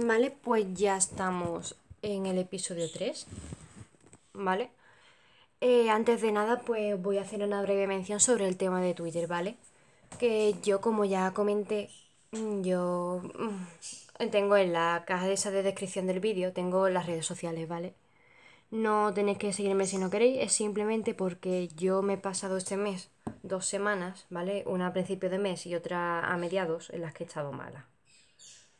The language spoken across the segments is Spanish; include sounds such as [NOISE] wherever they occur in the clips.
Vale, pues ya estamos en el episodio 3. Vale. Eh, antes de nada, pues voy a hacer una breve mención sobre el tema de Twitter, ¿vale? Que yo, como ya comenté, mm, yo mm, tengo en la caja de esa de descripción del vídeo, tengo las redes sociales, ¿vale? No tenéis que seguirme si no queréis, es simplemente porque yo me he pasado este mes dos semanas, ¿vale? Una a principio de mes y otra a mediados, en las que he estado mala.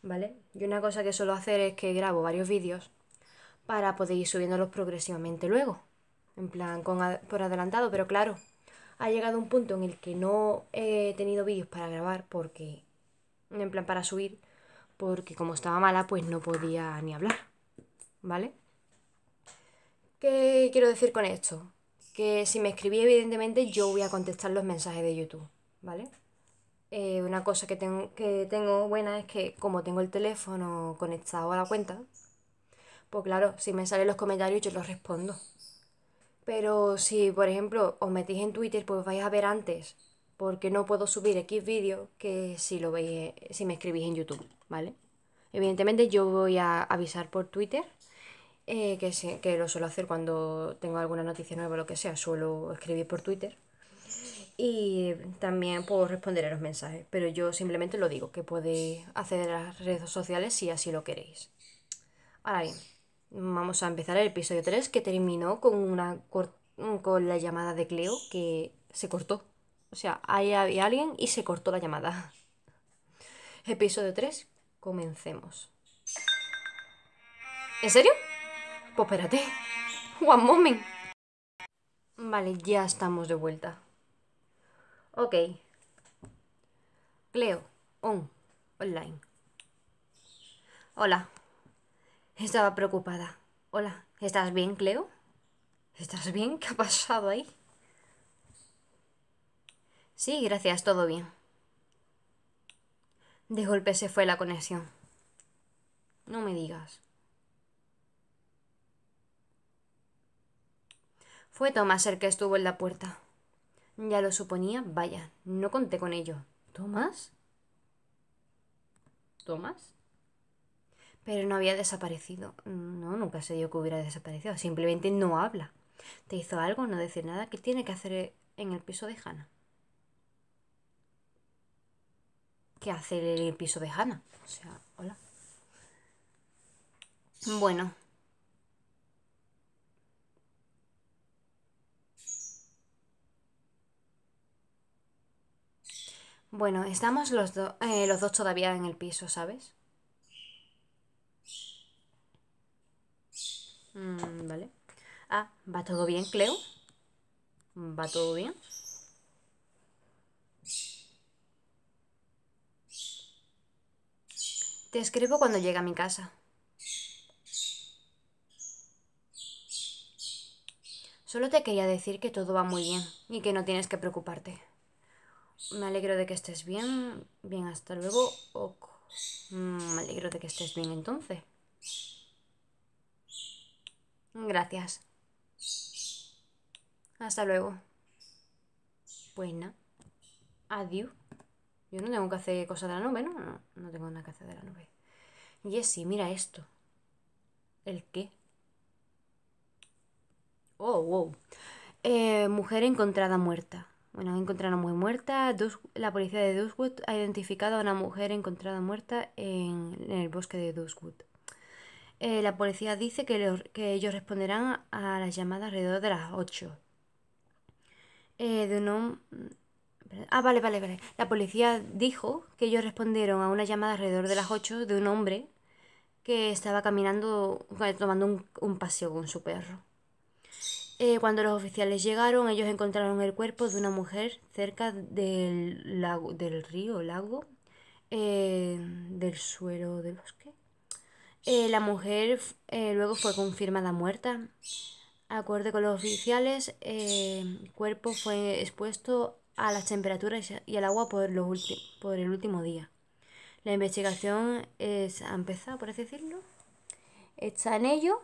¿vale? Y una cosa que suelo hacer es que grabo varios vídeos para poder ir subiéndolos progresivamente luego, en plan con por adelantado, pero claro, ha llegado un punto en el que no he tenido vídeos para grabar porque, en plan para subir, porque como estaba mala pues no podía ni hablar, ¿vale? ¿Qué quiero decir con esto? Que si me escribí evidentemente yo voy a contestar los mensajes de YouTube, ¿vale? Eh, una cosa que tengo, buena es que como tengo el teléfono conectado a la cuenta, pues claro, si me salen los comentarios yo los respondo. Pero si, por ejemplo, os metís en Twitter, pues vais a ver antes, porque no puedo subir X vídeo que si lo veis, si me escribís en YouTube, ¿vale? Evidentemente yo voy a avisar por Twitter, eh, que, que lo suelo hacer cuando tengo alguna noticia nueva o lo que sea, suelo escribir por Twitter y también puedo responder a los mensajes, pero yo simplemente lo digo, que podéis acceder a las redes sociales si así lo queréis. Ahora bien, vamos a empezar el episodio 3 que terminó con, una con la llamada de Cleo que se cortó. O sea, ahí había alguien y se cortó la llamada. [LAUGHS] Episodio 3, comencemos. ¿En serio? Pues espérate. [LAUGHS] One moment. Vale, ya estamos de vuelta. Ok. Cleo, on, online. Hola. Estaba preocupada. Hola, ¿estás bien, Cleo? ¿Estás bien? ¿Qué ha pasado ahí? Sí, gracias, todo bien. De golpe se fue la conexión. No me digas. Fue Tomás el que estuvo en la puerta. Ya lo suponía, vaya, no conté con ello. ¿Tomás? ¿Tomás? Pero no había desaparecido. No, nunca se dio que hubiera desaparecido. Simplemente no habla. ¿Te hizo algo? No decir nada. ¿Qué tiene que hacer en el piso de Hanna? ¿Qué hacer en el piso de Hanna? O sea, hola. Bueno, Bueno, estamos los, eh, los dos todavía en el piso, ¿sabes? Mm, vale. Ah, ¿va todo bien, Cleo? ¿Va todo bien? Te escribo cuando llegue a mi casa. Solo te quería decir que todo va muy bien y que no tienes que preocuparte. Me alegro de que estés bien. Bien, hasta luego. Me alegro de que estés bien entonces. Gracias. Hasta luego. Buena. Adiós. Yo no tengo que hacer cosas de la nube, ¿no? ¿no? tengo nada que hacer de la nube. Jessie, mira esto. ¿El qué? Oh, wow. Eh, mujer encontrada muerta. Bueno, encontraron muy muerta. la policía de Duswood ha identificado a una mujer encontrada muerta en, el bosque de Duswood. Eh, la policía dice que, que, ellos responderán a las llamadas alrededor de las 8. Eh, de un Ah, vale, vale, vale. La policía dijo que ellos respondieron a una llamada alrededor de las 8 de un hombre que estaba caminando, tomando un paseo con su perro. Eh, cuando los oficiales llegaron, ellos encontraron el cuerpo de una mujer cerca del, lago, del río, lago, eh, del suelo del bosque. Eh, la mujer luego fue confirmada muerta. Acorde con los oficiales, el cuerpo fue expuesto a las temperaturas y al agua por, los por el último día. La investigación ha empezado, por así decirlo. Está en ello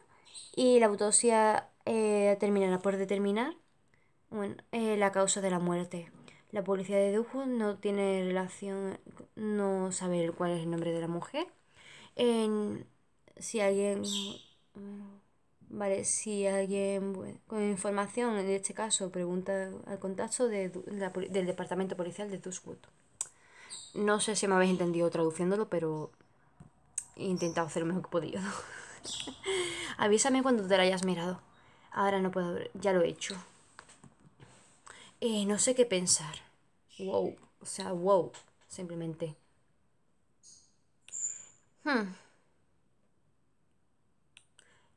y la autopsia eh, terminará por determinar eh, la causa de la muerte. La policía de dedujo no tiene relación, no sabe cuál es el nombre de la mujer. si alguien, mm, vale, si alguien con información en este caso pregunta al contacto del departamento policial de Dushwood. No sé si me habéis entendido traduciéndolo, pero he intentado hacer lo mejor que he podido. [LAUGHS] Avísame cuando te lo hayas mirado. Ahora no puedo ya lo he hecho. Eh, no sé qué pensar. Wow, o sea, wow, simplemente. Hmm.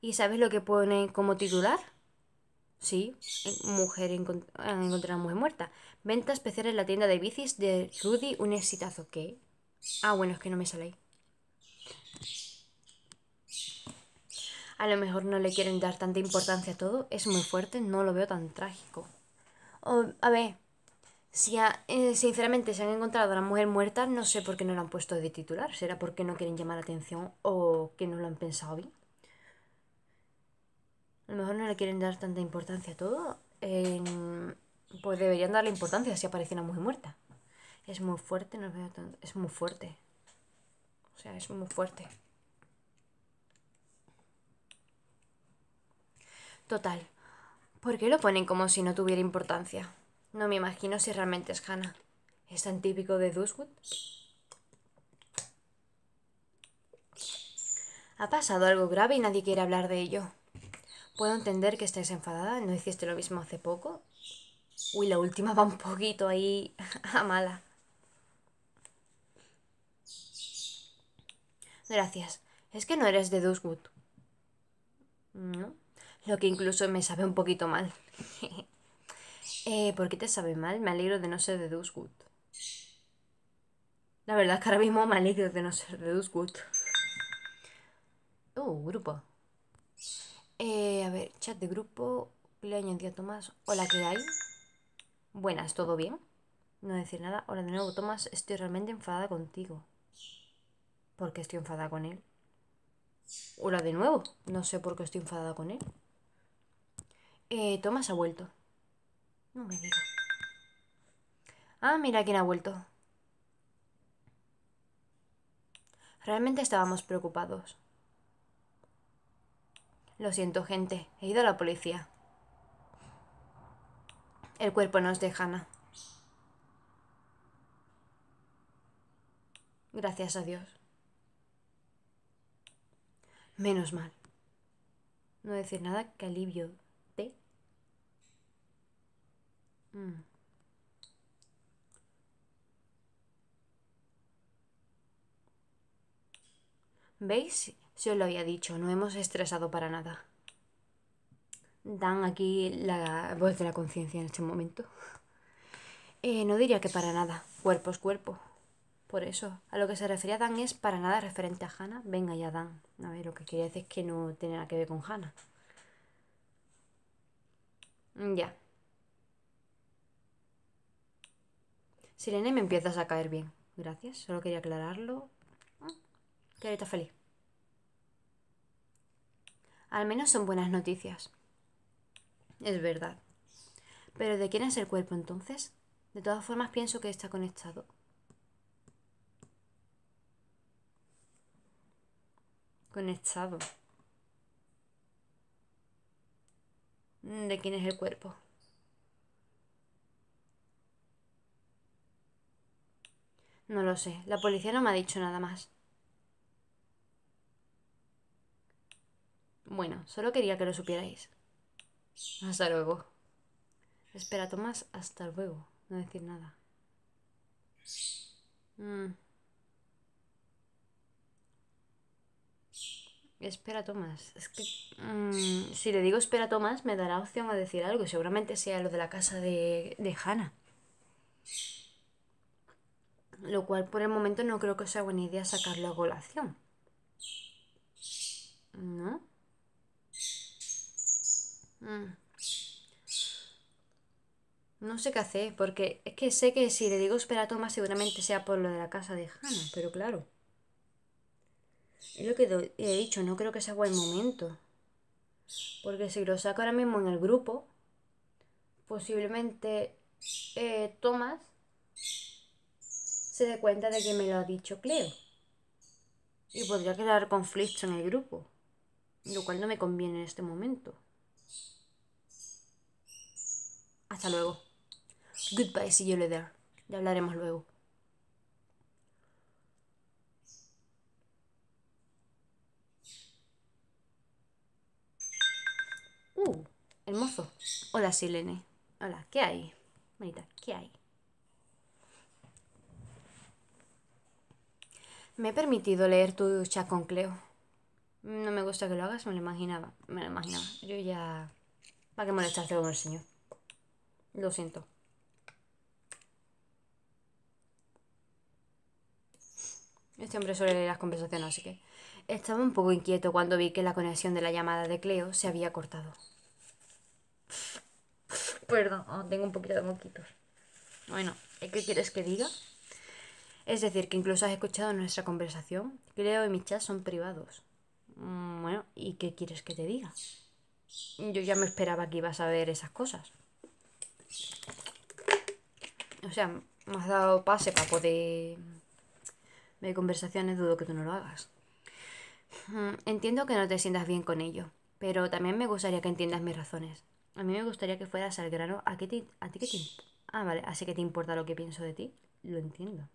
¿Y sabes lo que pone como titular? Sí, mujer encontramos ah, encontrar mujer muerta. Venta especial en la tienda de bicis de Rudy, un exitazo. ¿Qué? Ah, bueno, es que no me sale ahí. A lo mejor no le quieren dar tanta importancia a todo. Es muy fuerte, no lo veo tan trágico. a ver, si eh, sinceramente se han encontrado a la mujer muerta, no sé por qué no la han puesto de titular. ¿Será porque no quieren llamar la atención o que no lo han pensado bien? A lo mejor no le quieren dar tanta importancia a todo. pues deberían darle importancia si aparece una mujer muerta. Es muy fuerte, no veo tan Es muy fuerte. O sea, es muy fuerte. Total. ¿Por qué lo ponen como si no tuviera importancia? No me imagino si realmente es Hannah. ¿Es tan típico de Duswood? Ha pasado algo grave y nadie quiere hablar de ello. Puedo entender que estés enfadada. ¿No hiciste lo mismo hace poco? Uy, la última va un poquito ahí [LAUGHS] a mala. Gracias. Es que no eres de Duswood. ¿No? lo que incluso me sabe un poquito mal. [LAUGHS] Eh, ¿Por qué te sabe mal? Me alegro de no ser de Duskwood. La verdad es que ahora mismo me alegro de no ser de Duskwood. Uh, grupo. Eh, a ver, chat de grupo. Le añadí a Tomás. Hola, ¿qué hay? Buenas, ¿todo bien? No decir nada. Hola de nuevo, Tomás. Estoy realmente enfadada contigo. ¿Por qué estoy enfadada con él? Hola de nuevo. No sé por qué estoy enfadada con él. Eh, Tomás ha vuelto. No me digas. Ah, mira quién ha vuelto. Realmente estábamos preocupados. Lo siento, gente. He ido a la policía. El cuerpo no es de Hannah. Gracias a Dios. Menos mal. No decir nada que alivio. Mm. ¿Veis? Se os lo había dicho, no hemos estresado para nada. Dan aquí la voz de la conciencia en este momento. Eh, no diría que para nada. Cuerpo es cuerpo. Por eso. A lo que se refería Dan es para nada referente a Hannah. Venga ya, Dan. A ver, lo que quería decir es que no tiene nada que ver con Hannah. Ya. Sirene, me empiezas a caer bien. Gracias, solo quería aclararlo. Ah, está feliz. Al menos son buenas noticias. Es verdad. Pero ¿de quién es el cuerpo entonces? De todas formas pienso que está conectado. Conectado. Mm, ¿De quién es el cuerpo? No lo sé, la policía no me ha dicho nada más. Bueno, solo quería que lo supierais. Hasta luego. Espera, Tomás, hasta luego. No decir nada. Mm. Espera, Tomás. Es que mm, si le digo espera, Tomás, me dará opción a decir algo. Seguramente sea lo de la casa de, de Hannah lo cual por el momento no creo que sea buena idea sacarlo a colación. ¿No? Mm. No sé qué hacer, porque es que sé que si le digo espera Tomás, seguramente sea por lo de la casa de Hannah, pero claro. Es lo que he dicho, no creo que sea buen momento. Porque si lo saco ahora mismo en el grupo, posiblemente eh, Tomás se dé cuenta de que me lo ha dicho Cleo. Y podría crear conflicto en el grupo, lo cual no me conviene en este momento. Hasta luego. Goodbye, see you later. Ya hablaremos luego. Uh, hermoso. Hola, Silene. Hola, ¿qué hay? Marita, ¿qué hay? Me he permitido leer tu chat con Cleo. No me gusta que lo hagas, me lo imaginaba. Me lo imaginaba. Yo ya. ¿Para qué molestarte con el señor? Lo siento. Este hombre suele leer las conversaciones, así que. Estaba un poco inquieto cuando vi que la conexión de la llamada de Cleo se había cortado. Perdón, oh, tengo un poquito de moquitos. Bueno, ¿qué quieres que diga? Es decir, que incluso has escuchado nuestra conversación. Creo que mis chats son privados. Mm, bueno, ¿y qué quieres que te diga? Yo ya me esperaba que ibas a ver esas cosas. O sea, me has dado pase para poder de conversaciones, dudo que tú no lo hagas. Mm, entiendo que no te sientas bien con ello, pero también me gustaría que entiendas mis razones. A mí me gustaría que fueras al grano. ¿A, qué a ti qué te, Ah, vale, así que te importa lo que pienso de ti. Lo entiendo.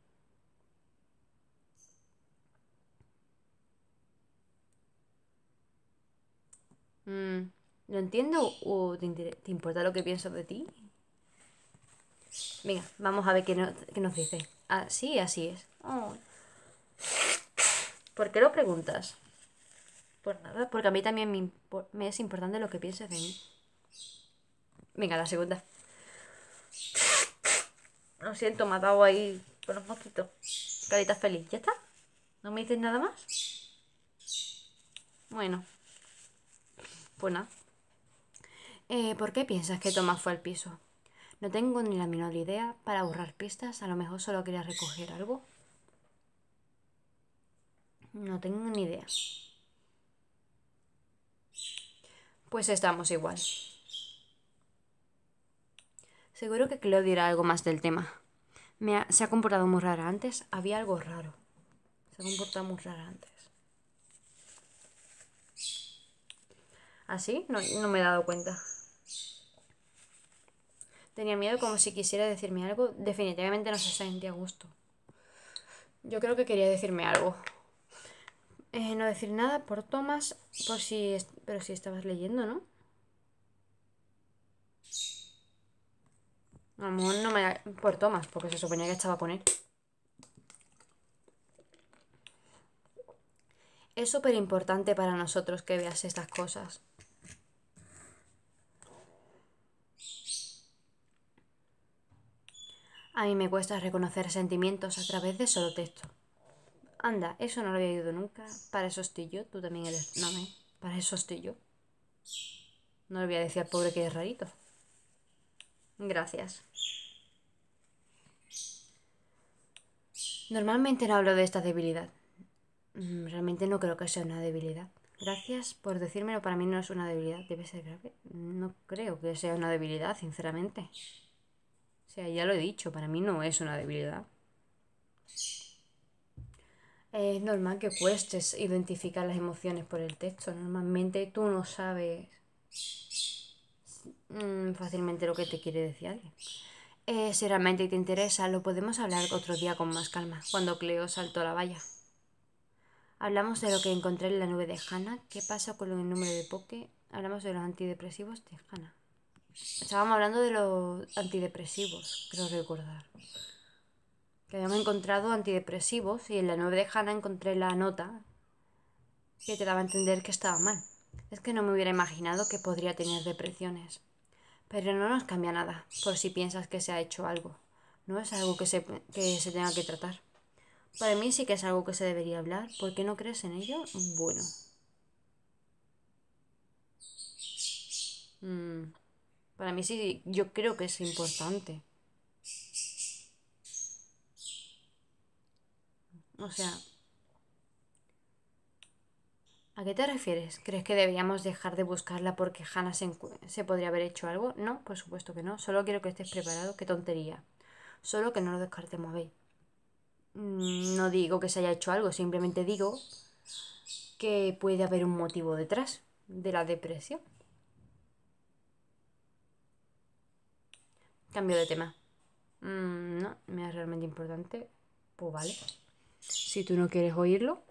Mm. No entiendo o te, importa lo que pienso de ti? Venga, vamos a ver qué, nos dice. Ah, sí, así es. ¿Por qué lo preguntas? Por nada, porque a mí también me, es importante lo que pienses de mí. Venga, la segunda. Lo siento, me ahí por un poquito Carita feliz, ¿ya está? ¿No me dices nada más? Bueno, bueno, pues eh, ¿Por qué piensas que Tomás fue al piso? No tengo ni la menor idea. Para borrar pistas, a lo mejor solo quería recoger algo. No tengo ni idea. Pues estamos igual. Seguro que Cleo dirá algo más del tema. se ha comportado muy rara antes. Había algo raro. Se ha comportado muy rara antes. ¿Así? No, no me he dado cuenta. Tenía miedo como si quisiera decirme algo. Definitivamente no se sentía a gusto. Yo creo que quería decirme algo. Eh, no decir nada por Tomás, por si pero si estabas leyendo, ¿no? A no me... por Tomás, porque se suponía que estaba con él. Es súper importante para nosotros que veas estas cosas. A mí me cuesta reconocer sentimientos a través de solo texto. Anda, eso no lo había oído nunca. Para eso estoy yo. Tú también eres... No, me... Para eso estoy yo. No le voy a decir al pobre que es rarito. Gracias. Normalmente no hablo de esta debilidad. Mm, realmente no creo que sea una debilidad. Gracias por decírmelo, para mí no es una debilidad, debe ser grave. No creo que sea una debilidad, sinceramente. O sea, ya lo he dicho, para mí no es una debilidad. Es normal que cuestes identificar las emociones por el texto. Normalmente tú no sabes mm, fácilmente lo que te quiere decir alguien. Eh, si realmente te interesa, lo podemos hablar otro día con más calma, cuando Cleo saltó la valla. Hablamos de lo que encontré en la nube de Hanna. ¿Qué pasa con el número de Poke? Hablamos de los antidepresivos de Hanna. Estábamos hablando de los antidepresivos, creo recordar. Que habíamos encontrado antidepresivos y en la nube de Hanna encontré la nota que te daba a entender que estaba mal. Es que no me hubiera imaginado que podría tener depresiones. Pero no nos cambia nada, por si piensas que se ha hecho algo. No es algo que se, que se tenga que tratar. Para mí sí que es algo que se debería hablar. ¿Por qué no crees en ello? Bueno. Mm. Para mí sí, yo creo que es importante. O sea, ¿a qué te refieres? ¿Crees que deberíamos dejar de buscarla porque Hannah se, se, podría haber hecho algo? No, por supuesto que no. Solo quiero que estés preparado. Qué tontería. Solo que no lo descartemos, ¿veis? Mm, no digo que se haya hecho algo, simplemente digo que puede haber un motivo detrás de la depresión. Cambio de tema. Mm, no, me es realmente importante. Pues vale. Si tú no quieres oírlo,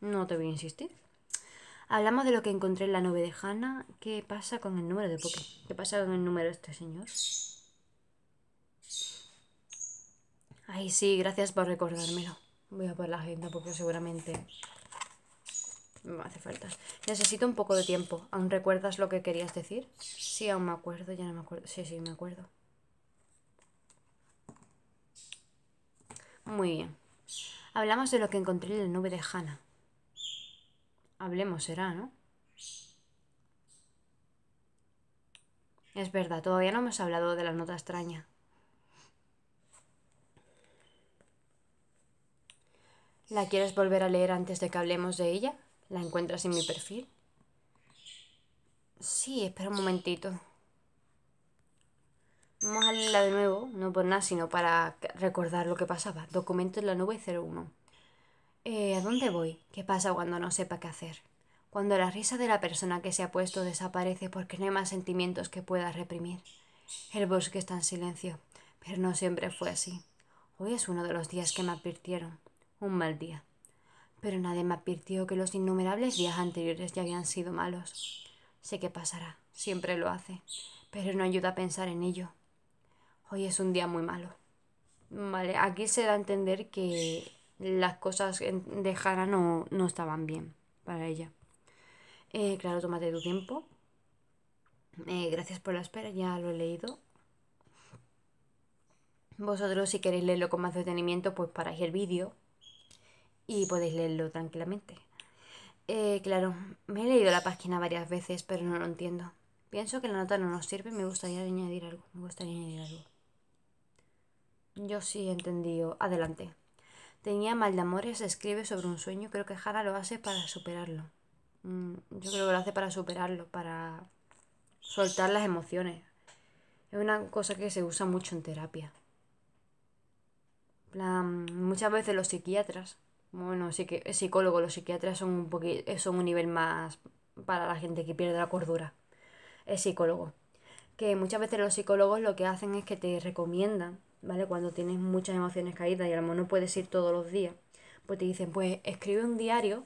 no te voy a insistir. Hablamos de lo que encontré en la nube de Hannah. ¿Qué pasa con el número de Poké? ¿Qué pasa con el número de este señor? Ay, sí, gracias por recordármelo. Voy a por la agenda porque seguramente me hace falta. Necesito un poco de tiempo. ¿Aún recuerdas lo que querías decir? Sí, aún me acuerdo, ya no me acuerdo. Sí, sí, me acuerdo. Muy bien. Hablamos de lo que encontré en la nube de Hannah. Hablemos, será, ¿no? Es verdad, todavía no hemos hablado de la nota extraña. ¿La quieres volver a leer antes de que hablemos de ella? ¿La encuentras en mi perfil? Sí, espera un momentito. Vamos a leerla de nuevo, no por nada, sino para recordar lo que pasaba. Documento en la nube 01. Eh, ¿A dónde voy? ¿Qué pasa cuando no sepa qué hacer? Cuando la risa de la persona que se ha puesto desaparece porque no hay más sentimientos que pueda reprimir. El bosque está en silencio, pero no siempre fue así. Hoy es uno de los días que me advirtieron un mal día. Pero nadie me advirtió que los innumerables días anteriores ya habían sido malos. Sé que pasará, siempre lo hace, pero no ayuda a pensar en ello. Hoy es un día muy malo. Vale, aquí se da a entender que las cosas de Jara no, estaban bien para ella. Eh, claro, tómate tu tiempo. Eh, gracias por la espera, ya lo he leído. Vosotros si queréis leerlo con más detenimiento, pues paráis el vídeo y podéis leerlo tranquilamente. Eh, claro, me he leído la página varias veces, pero no lo entiendo. Pienso que la nota no nos sirve y me gustaría añadir algo. Me gustaría añadir algo. Yo sí he entendido. Adelante. Tenía mal de amores, escribe sobre un sueño. Creo que Jara lo hace para superarlo. Mm, yo creo que lo hace para superarlo, para soltar las emociones. Es una cosa que se usa mucho en terapia. muchas veces los psiquiatras bueno, sí que eh, psicólogo los psiquiatras son un eh, son un nivel más para la gente que pierde la cordura. Es psicólogo. Que muchas veces los psicólogos lo que hacen es que te recomiendan, ¿vale? Cuando tienes muchas emociones caídas y a lo mejor no puedes ir todos los días, pues te dicen, pues escribe un diario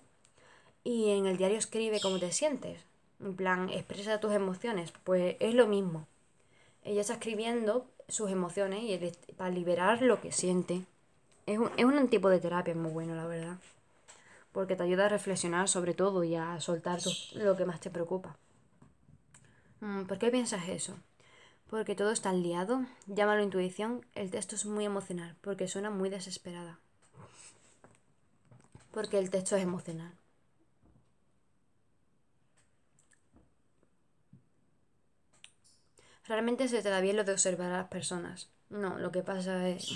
y en el diario escribe cómo te sientes. En plan, expresa tus emociones. Pues es lo mismo. Ella está escribiendo sus emociones y para liberar lo que siente es un, tipo de terapia muy bueno, la verdad. Porque te ayuda a reflexionar sobre todo y a soltar lo que más te preocupa. Mm, ¿Por qué piensas eso? Porque todo está liado, llámalo intuición, el texto es muy emocional, porque suena muy desesperada. Porque el texto es emocional. Realmente se te da bien lo de observar a las personas. No, lo que pasa es,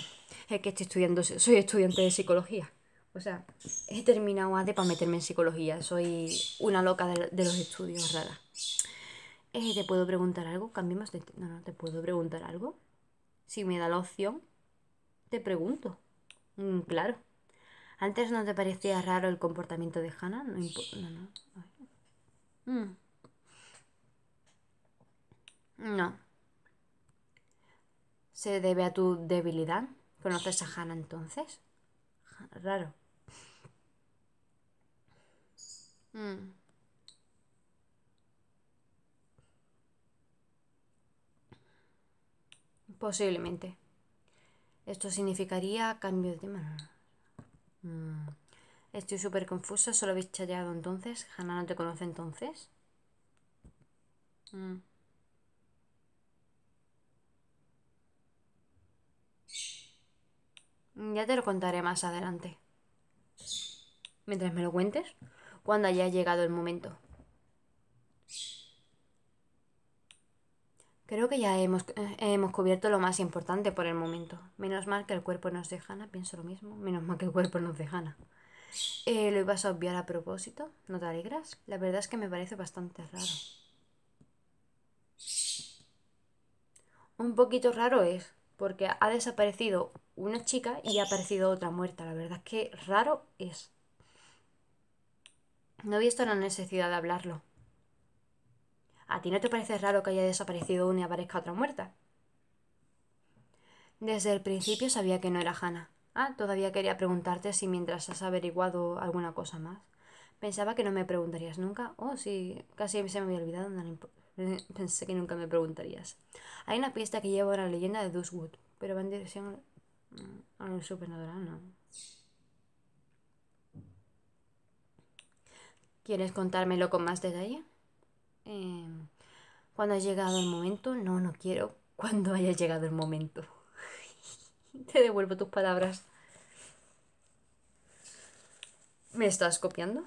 que estoy estudiando, soy estudiante de psicología. O sea, he terminado ADE para meterme en psicología. Soy una loca de, los estudios rara. Eh, ¿Te puedo preguntar algo? cambiamos de... No, no, ¿te puedo preguntar algo? Si me da la opción, te pregunto. Mm, claro. ¿Antes no te parecía raro el comportamiento de Hannah? No No, No, mm se debe a tu debilidad. ¿Conoces a Hannah entonces? Raro. Mm. Posiblemente. Esto significaría cambio de tema? Mm. Estoy súper confusa, solo habéis challado entonces. ¿Hana no te conoce entonces. Mm. Mm, ya te lo contaré más adelante. Mientras me lo cuentes, cuando haya llegado el momento. Creo que ya eh, hemos, cubierto lo más importante por el momento. Menos mal que el cuerpo nos dejana, pienso lo mismo. Menos mal que el cuerpo nos dejana. Eh, lo ibas a obviar a propósito, ¿no te alegras? La verdad es que me parece bastante raro. Un poquito raro es, porque ha desaparecido una chica y ha aparecido otra muerta. La verdad es que raro es. No he visto la necesidad de hablarlo. ¿A ti no te parece raro que haya desaparecido una y aparezca otra muerta? Desde el principio sabía que no era Hannah. Ah, todavía quería preguntarte si mientras has averiguado alguna cosa más. Pensaba que no me preguntarías nunca. Oh, sí, casi se me había olvidado, Pensé que nunca me preguntarías. Hay una pista que lleva a la leyenda de Duswood, pero va en dirección a un supernatural, ¿no? ¿Quieres contármelo con más detalle? Eh, cuando ha llegado el momento, no, no quiero cuando haya llegado el momento. [LAUGHS] Te devuelvo tus palabras. ¿Me estás copiando?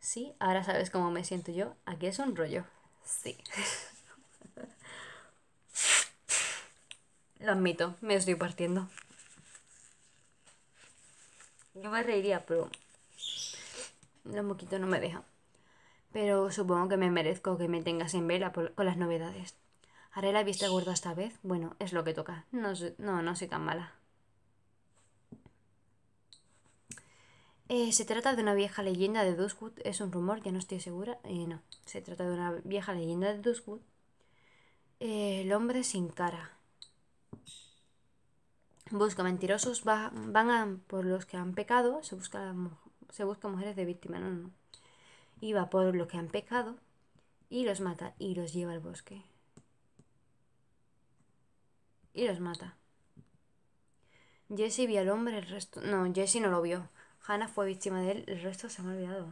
Sí, ahora sabes cómo me siento yo. Aquí es un rollo. Sí. Lo admito, me estoy partiendo. Yo me reiría, pero los moquitos no me deja Pero supongo que me merezco que me tengas en vela con las novedades. ¿Haré la vista gorda esta vez? Bueno, es lo que toca. No, no, no soy tan mala. Eh, se trata de una vieja leyenda de Duskwood, es un rumor, ya no estoy segura. Eh, no, se trata de una vieja leyenda de Duskwood. Eh, el hombre sin cara. Busca mentirosos, van por los que han pecado, se busca, se mujeres de víctima, no, no. Y va por los que han pecado y los mata y los lleva al bosque. Y los mata. Jesse vio al hombre el resto. No, Jesse no lo vio. Hannah fue víctima de él, el resto se me ha olvidado.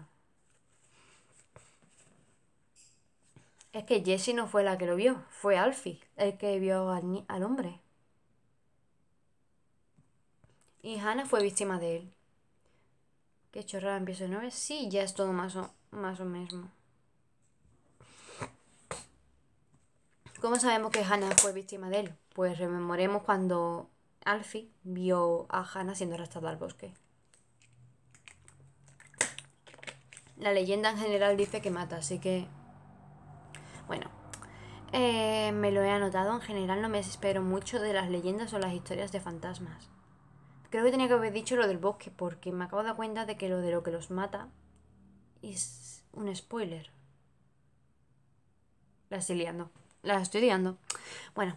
Es que Jessie no fue la que lo vio, fue Alfie el que vio al, hombre. Y Hannah fue víctima de él. Qué chorrada empiezo de 9. Sí, ya es todo más o, más o mismo. ¿Cómo sabemos que Hannah fue víctima de él? Pues rememoremos cuando Alfie vio a Hanna siendo arrastrada al bosque. la leyenda en general dice que mata, así que... Bueno, eh, me lo he anotado. En general no me espero mucho de las leyendas o las historias de fantasmas. Creo que tenía que haber dicho lo del bosque, porque me acabo de dar cuenta de que lo de lo que los mata es un spoiler. La estoy liando. La estoy liando. Bueno,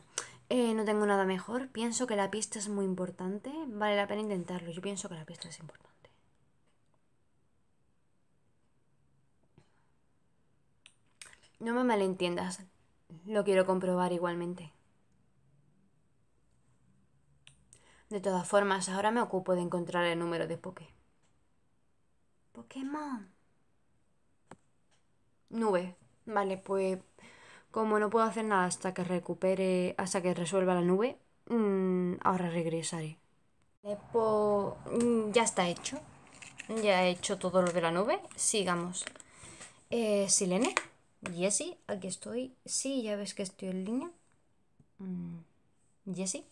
eh, no tengo nada mejor. Pienso que la pista es muy importante. Vale la pena intentarlo. Yo pienso que la pista es importante. No me malentiendas. Lo quiero comprobar igualmente. De todas formas, ahora me ocupo de encontrar el número de Poké. Pokémon. Nube. Vale, pues como no puedo hacer nada hasta que recupere, hasta que resuelva la nube, mm, ahora regresaré. Mm, ya está hecho. Ya he hecho todo lo de la nube. Sigamos. Eh, Silene. Jessy, aquí estoy. Sí, ya ves que estoy en línea. Mm, Jessy.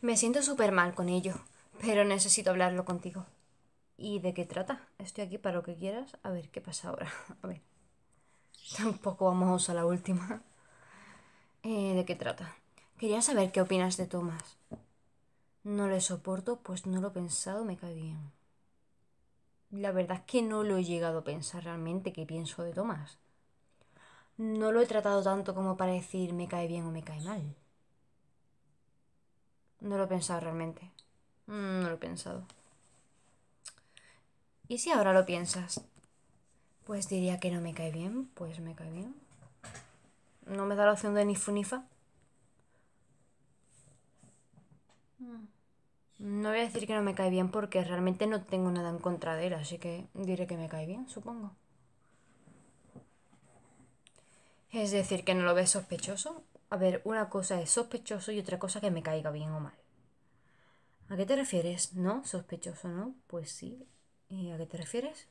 Me siento súper mal con ello, pero necesito hablarlo contigo. ¿Y de qué trata? Estoy aquí para lo que quieras. A ver, ¿qué pasa ahora? [LAUGHS] A ver. Tampoco vamos a la última. Eh, ¿De qué trata? Quería saber qué opinas de Tomás. No le soporto, pues no lo he pensado, me cae bien. La verdad es que no lo he llegado a pensar realmente que pienso de Tomás. No lo he tratado tanto como para decir me cae bien o me cae mal. No lo he pensado realmente. No lo he pensado. ¿Y si ahora lo piensas? Pues diría que no me cae bien, pues me cae bien. No me da la opción de ni funifa. No voy a decir que no me cae bien porque realmente no tengo nada en contra de él, así que diré que me cae bien, supongo. Es decir, que no lo ves sospechoso. A ver, una cosa es sospechoso y otra cosa que me caiga bien o mal. ¿A qué te refieres? ¿No? ¿Sospechoso no? Pues sí. ¿Y a qué te refieres?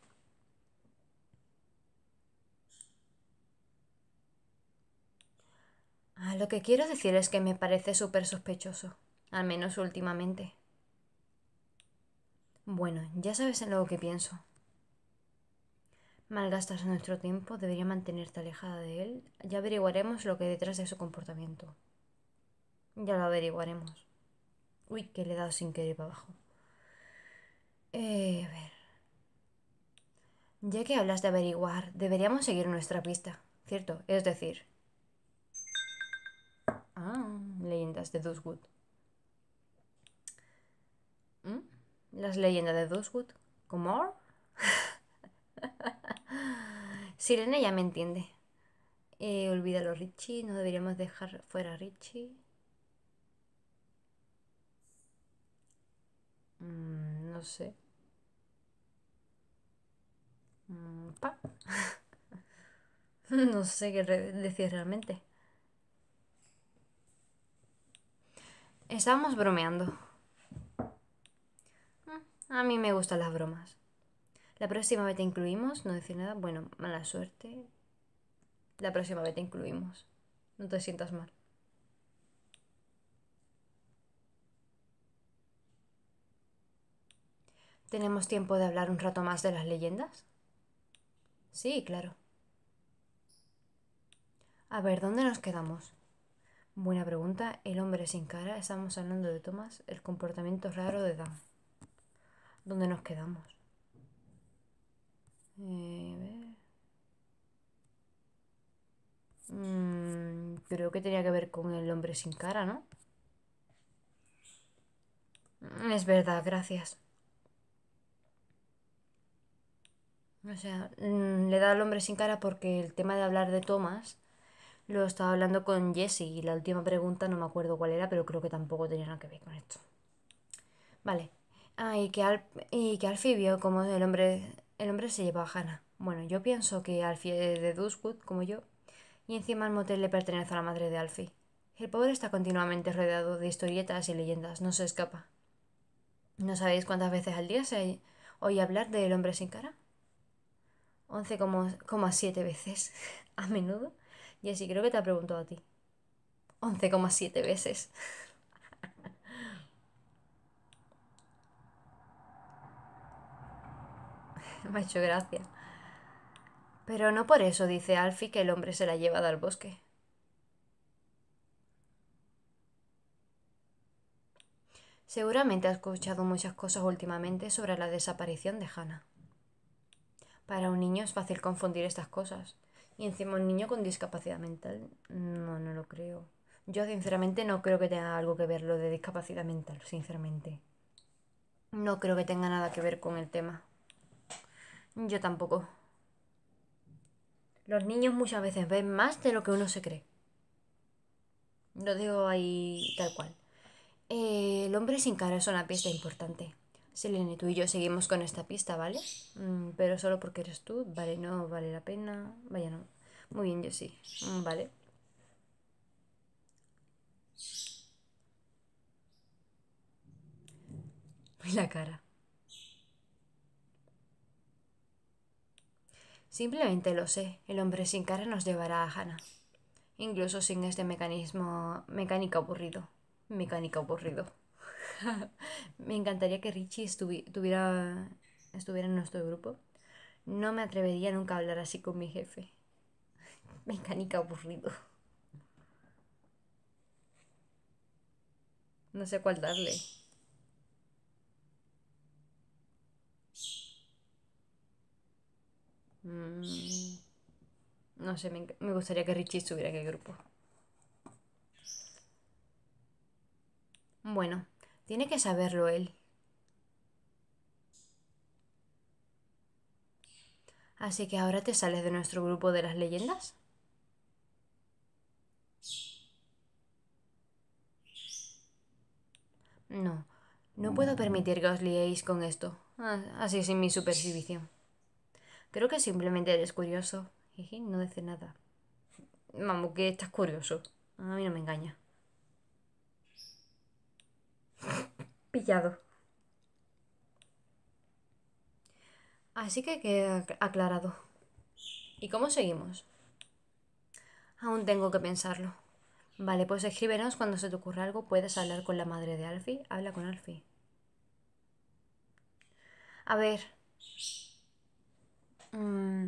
lo que quiero decir es que me parece súper sospechoso, al menos últimamente. Bueno, ya sabes en lo que pienso. Malgastas nuestro tiempo, debería mantenerte alejada de él. Ya averiguaremos lo que detrás de su comportamiento. Ya lo averiguaremos. Uy, que le he dado sin querer para abajo. Eh, a ver. Ya que hablas de averiguar, deberíamos seguir nuestra pista, ¿cierto? Es decir... Ah, leyendas de Doswood. ¿Mm? Las leyendas de Duswood. ¿Cómo? [LAUGHS] Sirene ya me entiende. Eh, olvídalo, Richie. No deberíamos dejar fuera a Richie. Mm, no sé. Mm, [LAUGHS] no sé qué decir realmente. Estábamos bromeando. A mí me gustan las bromas. La próxima vez te incluimos, no decir nada, bueno, mala suerte. La próxima vez te incluimos. No te sientas mal. ¿Tenemos tiempo de hablar un rato más de las leyendas? Sí, claro. A ver, ¿dónde nos quedamos? Buena pregunta. El hombre sin cara. Estamos hablando de Tomás. el comportamiento raro de Dan. ¿Dónde nos quedamos? creo eh, mm, que tenía que ver con el hombre sin cara, ¿no? Mm, es verdad, gracias. O sea, mm, le da al hombre sin cara porque el tema de hablar de Thomas lo estaba hablando con Jesse y la última pregunta no me acuerdo cuál era, pero creo que tampoco tenía nada que ver con esto. Vale. Ah, y que, Al y que Alfie vio como el hombre, el hombre se llevaba a Hannah. Bueno, yo pienso que Alfie es eh, de Duskwood, como yo, y encima el motel le pertenece a la madre de Alfie. El pobre está continuamente rodeado de historietas y leyendas, no se escapa. ¿No sabéis cuántas veces al día se oye hablar del hombre sin cara? 11,7 veces. [LAUGHS] A menudo. Y así creo que te ha preguntado a ti. 11,7 veces. [LAUGHS] me ha hecho gracia. Pero no por eso dice Alfie que el hombre se la ha llevado al bosque. Seguramente ha escuchado muchas cosas últimamente sobre la desaparición de Hannah. Para un niño es fácil confundir estas cosas. Y encima un niño con discapacidad mental. No, no lo creo. Yo sinceramente no creo que tenga algo que ver lo de discapacidad mental, sinceramente. No creo que tenga nada que ver con el tema. Yo tampoco. Los niños muchas veces ven más de lo que uno se cree. Lo digo ahí tal cual. Eh, el hombre sin cara es una pista importante. Selene, tú y yo seguimos con esta pista, ¿vale? Mm, pero solo porque eres tú, ¿vale? No vale la pena. Vaya, no. Muy bien, yo sí. Mm, vale. [LAUGHS] la cara. Simplemente lo sé, el hombre sin cara nos llevará a Hannah. Incluso sin este mecanismo mecánica aburrido. Mecánica aburrido. [LAUGHS] me encantaría que Richie estuviera en nuestro grupo. No me atrevería nunca a hablar así con mi jefe. [LAUGHS] Mecánica aburrido. No sé cuál darle. Mm, no sé, me, gustaría que Richie estuviera en el grupo. Bueno, tiene que saberlo él. Así que ahora te sales de nuestro grupo de las leyendas. No, no puedo permitir que os liéis con esto. Ah, así sin mi supervisión. Creo que simplemente eres curioso. no dice nada. Vamos, que estás curioso. A mí no me engaña. Pillado. Así que queda aclarado. ¿Y cómo seguimos? Aún tengo que pensarlo. Vale, pues escríbenos cuando se te ocurra algo. Puedes hablar con la madre de Alfie. Habla con Alfie. A ver. Mm,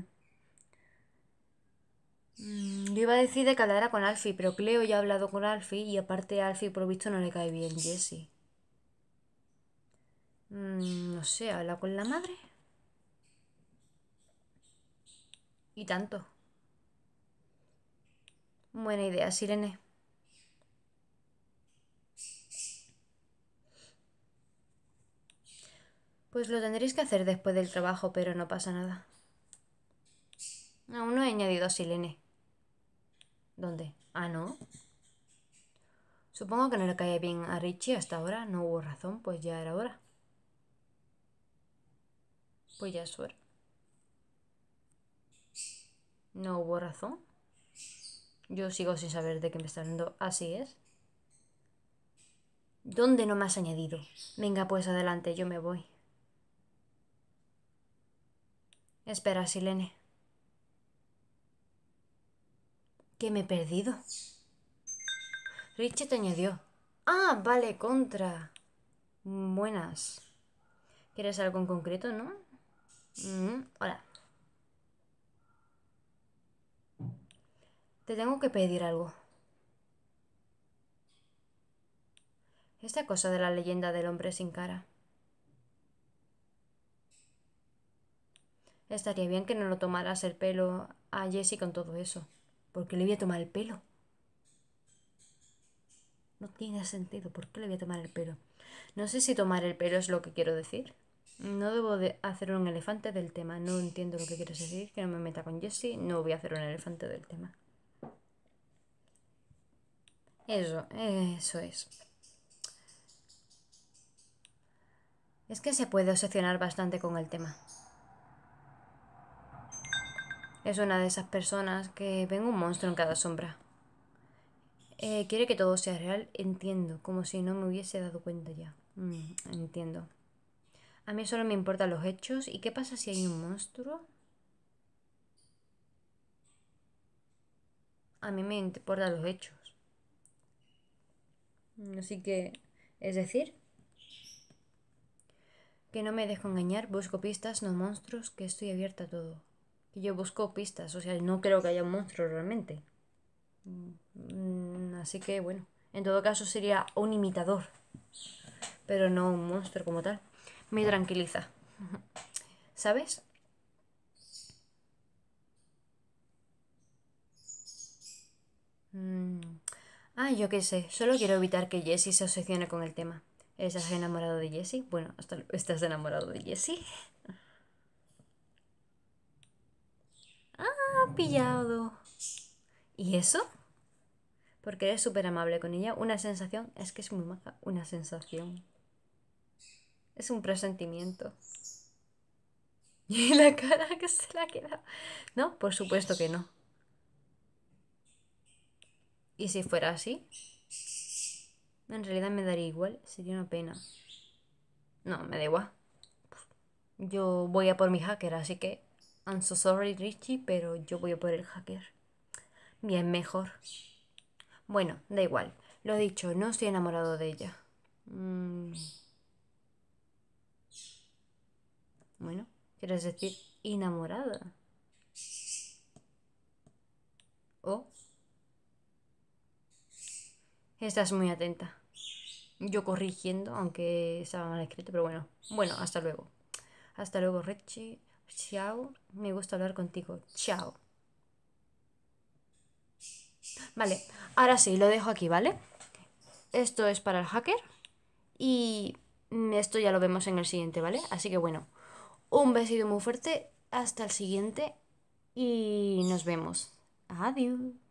mm, yo iba a decir de que hablara con Alfie, pero Cleo ya ha hablado con Alfie y aparte a Alfie por visto no le cae bien Jesse mm, no sé, habla con la madre. Y tanto. Buena idea, Sirene. Pues lo tendréis que hacer después del trabajo, pero no pasa nada. Ah, no no he añadido a Silene. ¿Dónde? Ah, no. Supongo que no le caía bien a Richie hasta ahora. No hubo razón, pues ya era hora. Pues ya es hora. No hubo razón. Yo sigo sin saber de qué me está hablando. Así es. ¿Dónde no me has añadido? Venga, pues adelante, yo me voy. Espera, Silene. que me he perdido. Richie te añadió. Ah, vale, contra. Buenas. ¿Quieres algo en concreto, no? Mm, hola. Te tengo que pedir algo. Esta cosa de la leyenda del hombre sin cara. Estaría bien que no lo tomaras el pelo a Jessie con todo eso porque le voy a tomar el pelo. No tiene sentido, ¿por qué le voy a tomar el pelo? No sé si tomar el pelo es lo que quiero decir. No debo de hacer un elefante del tema, no entiendo lo que quieres decir, que no me meta con Jesse, no voy a hacer un elefante del tema. Eso, eso es. Es que se puede obsesionar bastante con el tema. Es una de esas personas que ven un monstruo en cada sombra. Eh, quiere que todo sea real, entiendo, como si no me hubiese dado cuenta ya. Mm, entiendo. A mí solo me importan los hechos. ¿Y qué pasa si hay un monstruo? A mí me importan los hechos. Así que, es decir, que no me dejo engañar, busco pistas, no monstruos, que estoy abierta a todo yo busco pistas, o sea, no creo que haya un monstruo realmente. Mm. Mm, así que bueno, en todo caso sería un imitador, pero no un monstruo como tal. Me tranquiliza. [LAUGHS] ¿Sabes? Mm. Ah, yo qué sé, solo quiero evitar que Jessie se obsesione con el tema. ¿Estás enamorado de Jessie? Bueno, ¿estás enamorado de Jessie? pillado. ¿Y eso? Porque eres súper amable con ella. Una sensación, es que es muy maja, una sensación. Es un presentimiento. [LAUGHS] Y la cara que se la queda. No, por supuesto que no. ¿Y si fuera así? En realidad me daría igual, sería una pena. No, me da igual. Yo voy a por mi hacker, así que I'm so sorry, Richie, pero yo voy a por el hacker. Bien, mejor. Bueno, da igual. Lo dicho, no estoy enamorado de ella. Mm. Bueno, quieres decir enamorada. ¿O? Estás muy atenta. Yo corrigiendo, aunque estaba mal escrito, pero bueno. Bueno, hasta luego. Hasta luego, Richie. Chao. Me gusta hablar contigo. Chao. Vale, ahora sí, lo dejo aquí, ¿vale? Esto es para el hacker y esto ya lo vemos en el siguiente, ¿vale? Así que bueno, un besito muy fuerte, hasta el siguiente y nos vemos. Adiós.